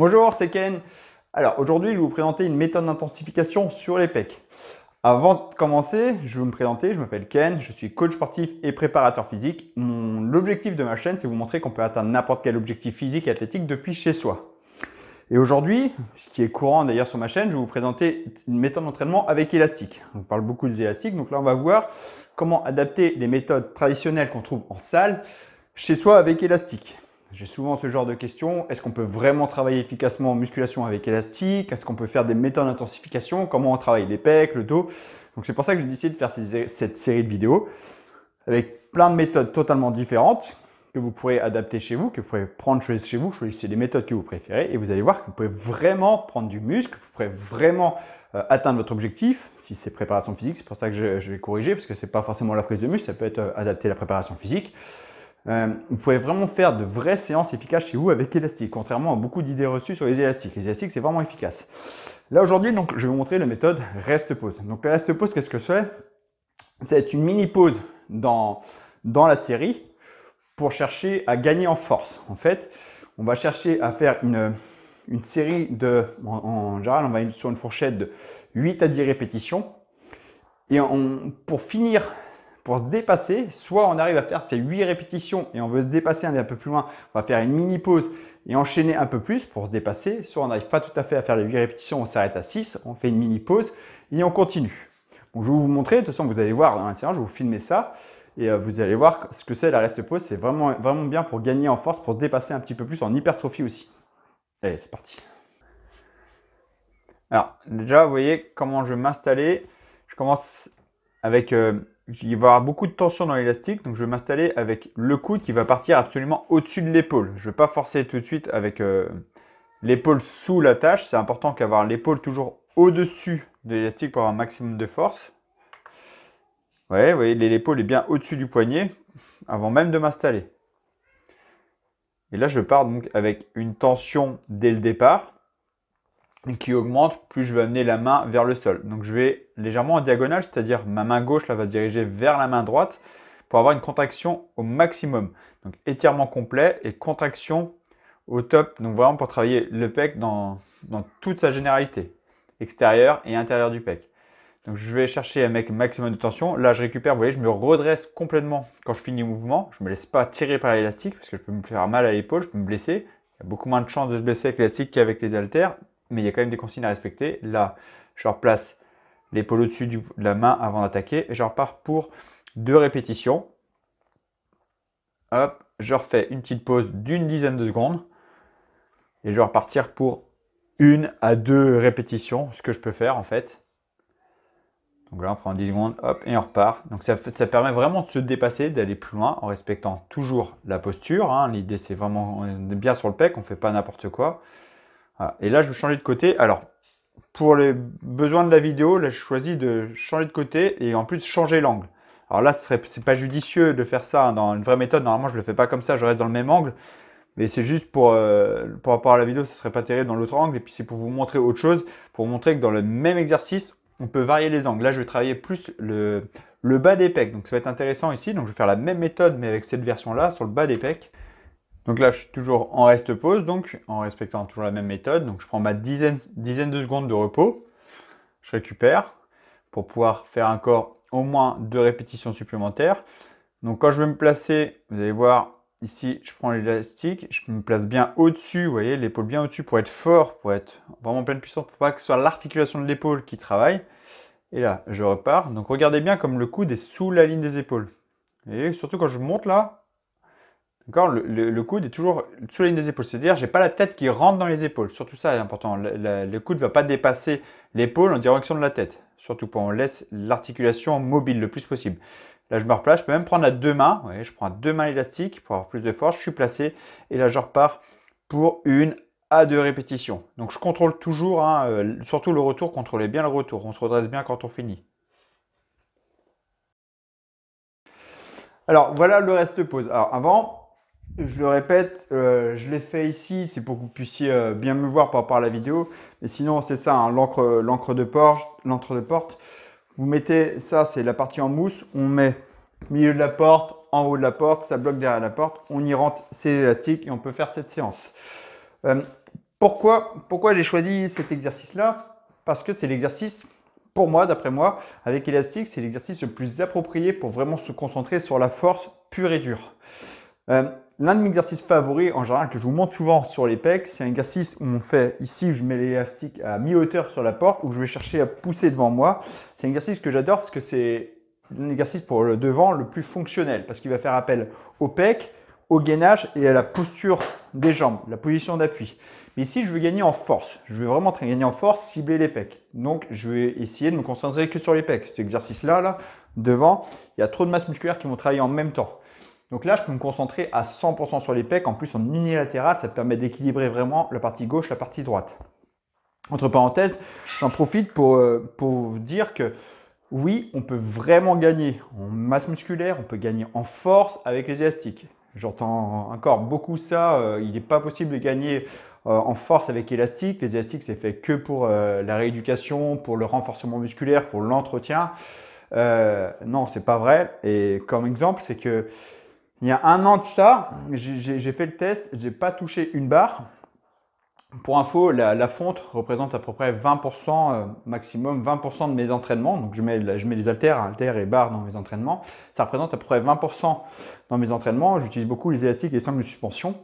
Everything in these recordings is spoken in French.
Bonjour, c'est Ken. Alors aujourd'hui, je vais vous présenter une méthode d'intensification sur les pecs. Avant de commencer, je vais me présenter, je m'appelle Ken, je suis coach sportif et préparateur physique. L'objectif de ma chaîne, c'est vous montrer qu'on peut atteindre n'importe quel objectif physique et athlétique depuis chez soi. Et aujourd'hui, ce qui est courant d'ailleurs sur ma chaîne, je vais vous présenter une méthode d'entraînement avec élastique. On parle beaucoup des élastiques, donc là on va voir comment adapter les méthodes traditionnelles qu'on trouve en salle chez soi avec élastique. J'ai souvent ce genre de questions. Est-ce qu'on peut vraiment travailler efficacement en musculation avec élastique Est-ce qu'on peut faire des méthodes d'intensification Comment on travaille les pecs, le dos Donc c'est pour ça que j'ai décidé de faire cette série de vidéos avec plein de méthodes totalement différentes que vous pourrez adapter chez vous, que vous pourrez prendre chez vous, choisissez les méthodes que vous préférez et vous allez voir que vous pouvez vraiment prendre du muscle, vous pourrez vraiment euh, atteindre votre objectif, si c'est préparation physique, c'est pour ça que je, vais corriger, parce que ce n'est pas forcément la prise de muscle, ça peut être euh, adapté à la préparation physique. Euh, vous pouvez vraiment faire de vraies séances efficaces chez vous avec élastique, contrairement à beaucoup d'idées reçues sur les élastiques. Les élastiques, c'est vraiment efficace. Là, aujourd'hui, donc, je vais vous montrer la méthode reste-pause. Donc, la reste-pause, qu'est-ce que c'est C'est une mini-pause dans, dans la série pour chercher à gagner en force. En fait, on va chercher à faire une, une série de... En, général, on va sur une fourchette de 8 à 10 répétitions. Et on, pour finir pour se dépasser, soit on arrive à faire ces 8 répétitions et on veut se dépasser, un peu plus loin, on va faire une mini pause et enchaîner un peu plus pour se dépasser, soit on n'arrive pas tout à fait à faire les 8 répétitions, on s'arrête à 6, on fait une mini pause et on continue. je vais vous montrer, de toute façon vous allez voir dans hein, la je vais vous filmer ça et euh, vous allez voir ce que c'est la reste pause, c'est vraiment, vraiment bien pour gagner en force, pour se dépasser un petit peu plus en hypertrophie aussi. Allez, c'est parti. Alors déjà, vous voyez comment je vais m'installer. Je commence avec euh, il va y avoir beaucoup de tension dans l'élastique, donc je vais m'installer avec le coude qui va partir absolument au-dessus de l'épaule. Je ne vais pas forcer tout de suite avec euh, l'épaule sous la tâche. C'est important qu'avoir l'épaule toujours au-dessus de l'élastique pour avoir un maximum de force. vous voyez, l'épaule est bien au-dessus du poignet avant même de m'installer. Et là, je pars donc avec une tension dès le départ qui augmente, plus je vais amener la main vers le sol. Donc je vais légèrement en diagonale, c'est-à-dire ma main gauche là, va diriger vers la main droite pour avoir une contraction au maximum. Donc étirement complet et contraction au top. Donc vraiment pour travailler le pec dans, toute sa généralité, extérieur et intérieur du pec. Donc je vais chercher à maximum de tension. Là, je récupère, vous voyez, je me redresse complètement quand je finis le mouvement. Je ne me laisse pas tirer par l'élastique parce que je peux me faire mal à l'épaule, je peux me blesser. Il y a beaucoup moins de chances de se blesser avec l'élastique qu'avec les haltères mais il y a quand même des consignes à respecter. Là, je replace l'épaule au-dessus de la main avant d'attaquer et je repars pour deux répétitions. Hop, je refais une petite pause d'une dizaine de secondes et je vais repartir pour une à deux répétitions, ce que je peux faire en fait. Donc là, on prend 10 secondes, hop, et on repart. Donc ça, permet vraiment de se dépasser, d'aller plus loin en respectant toujours la posture. Hein. L'idée, c'est vraiment, bien sur le pec, on ne fait pas n'importe quoi. Ah, et là, je vais changer de côté. Alors, pour les besoins de la vidéo, là, je choisis de changer de côté et en plus changer l'angle. Alors là, ce n'est pas judicieux de faire ça hein. dans une vraie méthode. Normalement, je ne le fais pas comme ça, je reste dans le même angle. Mais c'est juste pour, euh, par rapport à la vidéo, ce ne serait pas terrible dans l'autre angle. Et puis c'est pour vous montrer autre chose, pour vous montrer que dans le même exercice, on peut varier les angles. Là, je vais travailler plus le, le bas des pecs. Donc ça va être intéressant ici. Donc je vais faire la même méthode, mais avec cette version-là, sur le bas des pecs. Donc là, je suis toujours en reste pause, donc en respectant toujours la même méthode. Donc je prends ma dizaine, dizaine de secondes de repos, je récupère pour pouvoir faire encore au moins deux répétitions supplémentaires. Donc quand je vais me placer, vous allez voir, ici, je prends l'élastique, je me place bien au-dessus, vous voyez, l'épaule bien au-dessus pour être fort, pour être vraiment pleine puissance, pour pas que ce soit l'articulation de l'épaule qui travaille. Et là, je repars. Donc regardez bien comme le coude est sous la ligne des épaules. Et surtout quand je monte là, le, coude est toujours sous la ligne des épaules, c'est-à-dire je n'ai pas la tête qui rentre dans les épaules. Surtout ça est important. Le, coude ne va pas dépasser l'épaule en direction de la tête. Surtout pour on laisse l'articulation mobile le plus possible. Là, je me replace, je peux même prendre à deux mains. je prends à deux mains élastiques pour avoir plus de force. Je suis placé et là, je repars pour une à deux répétitions. Donc, je contrôle toujours, hein, euh, surtout le retour, contrôlez bien le retour. On se redresse bien quand on finit. Alors, voilà le reste de pause. Alors, avant, je le répète, euh, je l'ai fait ici, c'est pour que vous puissiez euh, bien me voir par rapport à la vidéo. Mais sinon, c'est ça, hein, l'encre de, porte, de porte. Vous mettez ça, c'est la partie en mousse. On met milieu de la porte, en haut de la porte, ça bloque derrière la porte. On y rentre ces élastiques et on peut faire cette séance. Euh, pourquoi pourquoi j'ai choisi cet exercice-là Parce que c'est l'exercice, pour moi, d'après moi, avec élastique, c'est l'exercice le plus approprié pour vraiment se concentrer sur la force pure et dure. L'un de mes exercices favoris en général que je vous montre souvent sur les pecs, c'est un exercice où on fait ici, je mets l'élastique à mi-hauteur sur la porte, où je vais chercher à pousser devant moi. C'est un exercice que j'adore parce que c'est un exercice pour le devant le plus fonctionnel, parce qu'il va faire appel au pec, au gainage et à la posture des jambes, la position d'appui. Mais ici, je veux gagner en force. Je veux vraiment gagner en force, cibler les pecs. Donc, je vais essayer de me concentrer que sur les pecs. Cet exercice-là, là, devant, il y a trop de masse musculaire qui vont travailler en même temps. Donc là, je peux me concentrer à 100% sur les pecs. En plus, en unilatéral, ça permet d'équilibrer vraiment la partie gauche, la partie droite. Entre parenthèses, j'en profite pour, euh, pour dire que oui, on peut vraiment gagner en masse musculaire, on peut gagner en force avec les élastiques. J'entends encore beaucoup ça, euh, il n'est pas possible de gagner euh, en force avec élastique. Les élastiques, c'est fait que pour la rééducation, pour le renforcement musculaire, pour l'entretien. non, c'est pas vrai. Et comme exemple, c'est que il y a un an de ça, j'ai fait le test, je n'ai pas touché une barre. Pour info, la, fonte représente à peu près 20%, euh, maximum 20% de mes entraînements. Donc je mets, je mets les haltères, haltères et barres dans mes entraînements. Ça représente à peu près 20% dans mes entraînements. J'utilise beaucoup les élastiques et les sangles de suspension.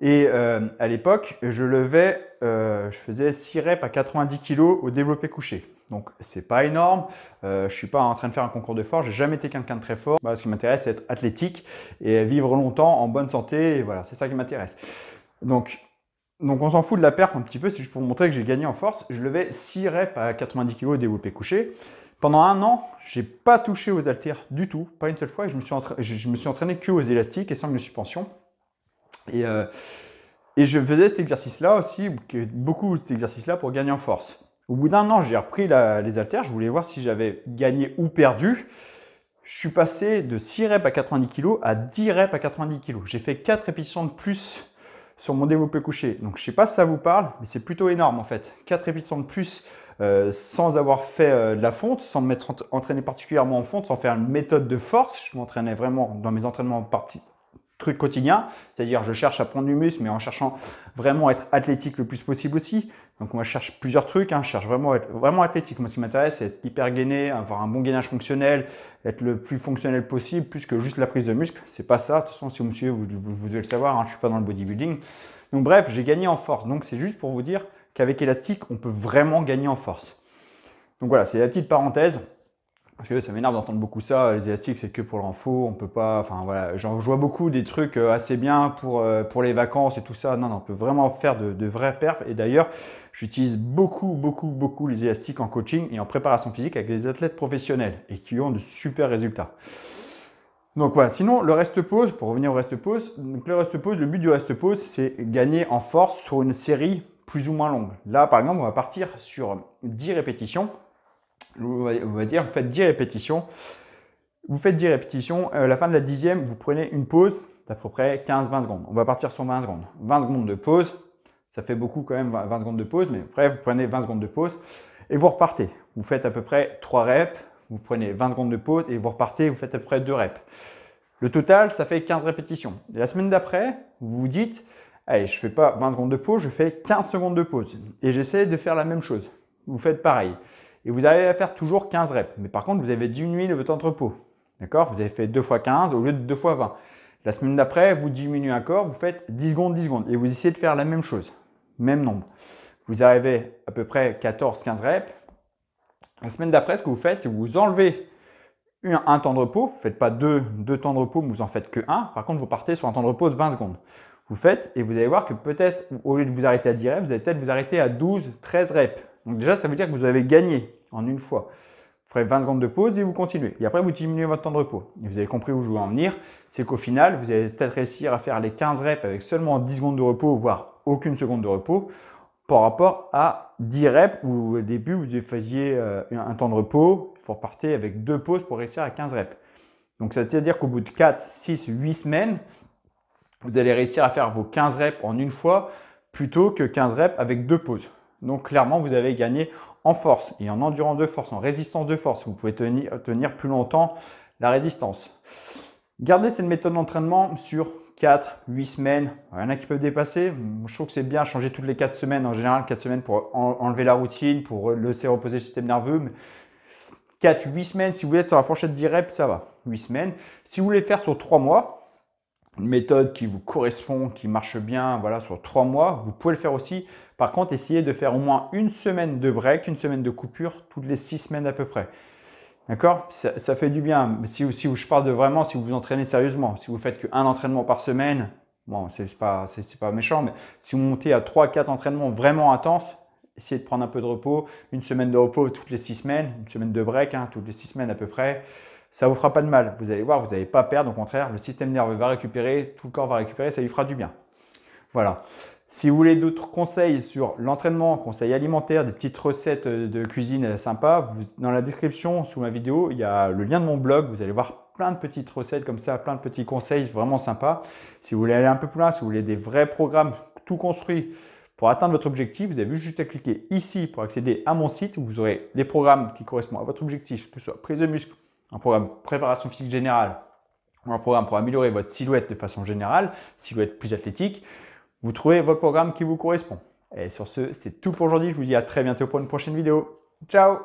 Et euh, à l'époque, je levais, euh, je faisais 6 reps à 90 kg au développé couché. Donc c'est pas énorme, euh, je ne suis pas en train de faire un concours de force, j'ai jamais été quelqu'un de très fort. Bah, ce qui m'intéresse, c'est être athlétique et vivre longtemps en bonne santé, voilà, c'est ça qui m'intéresse. Donc, donc on s'en fout de la perte un petit peu, c'est juste pour vous montrer que j'ai gagné en force. Je levais 6 reps à 90 kg au développé couché. Pendant un an, j'ai pas touché aux haltères du tout, pas une seule fois, je me suis, je me suis entraîné que aux élastiques et sans mes suspensions. Euh, et, je faisais cet exercice-là aussi, beaucoup cet exercice-là pour gagner en force. Au bout d'un an, j'ai repris les haltères, je voulais voir si j'avais gagné ou perdu. Je suis passé de 6 reps à 90 kg à 10 reps à 90 kg. J'ai fait 4 répétitions de plus sur mon développé couché. Donc je sais pas si ça vous parle, mais c'est plutôt énorme en fait. 4 répétitions de plus euh, sans avoir fait euh, de la fonte, sans m'être entraîné particulièrement en fonte, sans faire une méthode de force. Je m'entraînais vraiment dans mes entraînements partie truc quotidien, c'est-à-dire je cherche à prendre du muscle, mais en cherchant vraiment à être athlétique le plus possible aussi. Donc moi je cherche plusieurs trucs, hein. je cherche vraiment à être vraiment athlétique. Moi ce qui m'intéresse c'est être hyper gainé, avoir un bon gainage fonctionnel, être le plus fonctionnel possible, plus que juste la prise de muscle. C'est pas ça, de toute façon si vous me suivez vous, devez le savoir, hein. je suis pas dans le bodybuilding. Donc bref, j'ai gagné en force. Donc c'est juste pour vous dire qu'avec élastique on peut vraiment gagner en force. Donc voilà, c'est la petite parenthèse. Parce que ça m'énerve d'entendre beaucoup ça, les élastiques c'est que pour l'info, on peut pas, enfin voilà, j'en vois beaucoup des trucs euh, assez bien pour, euh, pour les vacances et tout ça, non, non, on peut vraiment faire de, vrais vraies perfs, et d'ailleurs, j'utilise beaucoup, beaucoup, beaucoup les élastiques en coaching et en préparation physique avec des athlètes professionnels, et qui ont de super résultats. Donc voilà, sinon le reste pause, pour revenir au reste pause, donc le reste pause, le but du reste pause, c'est gagner en force sur une série plus ou moins longue. Là par exemple, on va partir sur 10 répétitions, on va, vous faites 10 répétitions. Vous faites 10 répétitions, euh, à la fin de la dixième, vous prenez une pause d'à peu près 15-20 secondes. On va partir sur 20 secondes. 20 secondes de pause, ça fait beaucoup quand même 20 secondes de pause, mais après vous prenez 20 secondes de pause et vous repartez. Vous faites à peu près 3 reps, vous prenez 20 secondes de pause et vous repartez, vous faites à peu près 2 reps. Le total, ça fait 15 répétitions. Et la semaine d'après, vous vous dites, je ne fais pas 20 secondes de pause, je fais 15 secondes de pause. Et j'essaie de faire la même chose. Vous faites pareil et vous à faire toujours 15 reps. Mais par contre, vous avez diminué votre temps de repos. D'accord Vous avez fait 2 fois 15 au lieu de deux fois 20. La semaine d'après, vous diminuez encore, vous faites 10 secondes, 10 secondes. Et vous essayez de faire la même chose, même nombre. Vous arrivez à peu près 14-15 reps. La semaine d'après, ce que vous faites, c'est que vous enlevez un, temps de repos. Vous ne faites pas deux, deux temps de repos, vous en faites que un. Par contre, vous partez sur un temps de repos de 20 secondes. Vous faites et vous allez voir que peut-être, au lieu de vous arrêter à 10 reps, vous allez peut-être vous arrêter à 12, 13 reps. Donc déjà, ça veut dire que vous avez gagné en une fois. Vous ferez 20 secondes de pause et vous continuez. Et après, vous diminuez votre temps de repos. vous avez compris où je veux en venir. C'est qu'au final, vous allez peut-être réussir à faire les 15 reps avec seulement 10 secondes de repos, voire aucune seconde de repos, par rapport à 10 reps où au début, vous faisiez euh, un temps de repos, faut repartir avec deux pauses pour réussir à 15 reps. Donc, c'est-à-dire qu'au bout de 4, 6, 8 semaines, vous allez réussir à faire vos 15 reps en une fois plutôt que 15 reps avec deux pauses. Donc clairement, vous avez gagné en force et en endurance de force, en résistance de force, vous pouvez tenir, plus longtemps la résistance. Gardez cette méthode d'entraînement sur 4, 8 semaines. Il y en a qui peuvent dépasser. Je trouve que c'est bien changer toutes les 4 semaines, en général 4 semaines pour enlever la routine, pour laisser reposer le système nerveux. 4, 8 semaines, si vous êtes sur la fourchette 10 ça va. 8 semaines. Si vous voulez faire sur 3 mois, une méthode qui vous correspond, qui marche bien, voilà, sur trois mois, vous pouvez le faire aussi. Par contre, essayez de faire au moins une semaine de break, une semaine de coupure, toutes les six semaines à peu près. D'accord ça, fait du bien. Si, si je parle de vraiment, si vous vous entraînez sérieusement, si vous faites qu'un entraînement par semaine, bon, c'est pas, c'est pas méchant, mais si vous montez à 3-4 entraînements vraiment intenses, essayez de prendre un peu de repos, une semaine de repos toutes les six semaines, une semaine de break, hein, toutes les six semaines à peu près. Ça vous fera pas de mal. Vous allez voir, vous n'allez pas perdre. Au contraire, le système nerveux va récupérer, tout le corps va récupérer, ça lui fera du bien. Voilà. Si vous voulez d'autres conseils sur l'entraînement, conseils alimentaires, des petites recettes de cuisine sympas, dans la description sous ma vidéo, il y a le lien de mon blog. Vous allez voir plein de petites recettes comme ça, plein de petits conseils vraiment sympas. Si vous voulez aller un peu plus loin, si vous voulez des vrais programmes tout construits pour atteindre votre objectif, vous avez juste à cliquer ici pour accéder à mon site où vous aurez les programmes qui correspondent à votre objectif, que ce soit prise de muscle, un programme préparation physique générale ou un programme pour améliorer votre silhouette de façon générale, silhouette plus athlétique, vous trouvez votre programme qui vous correspond. Et sur ce, c'est tout pour aujourd'hui. Je vous dis à très bientôt pour une prochaine vidéo. Ciao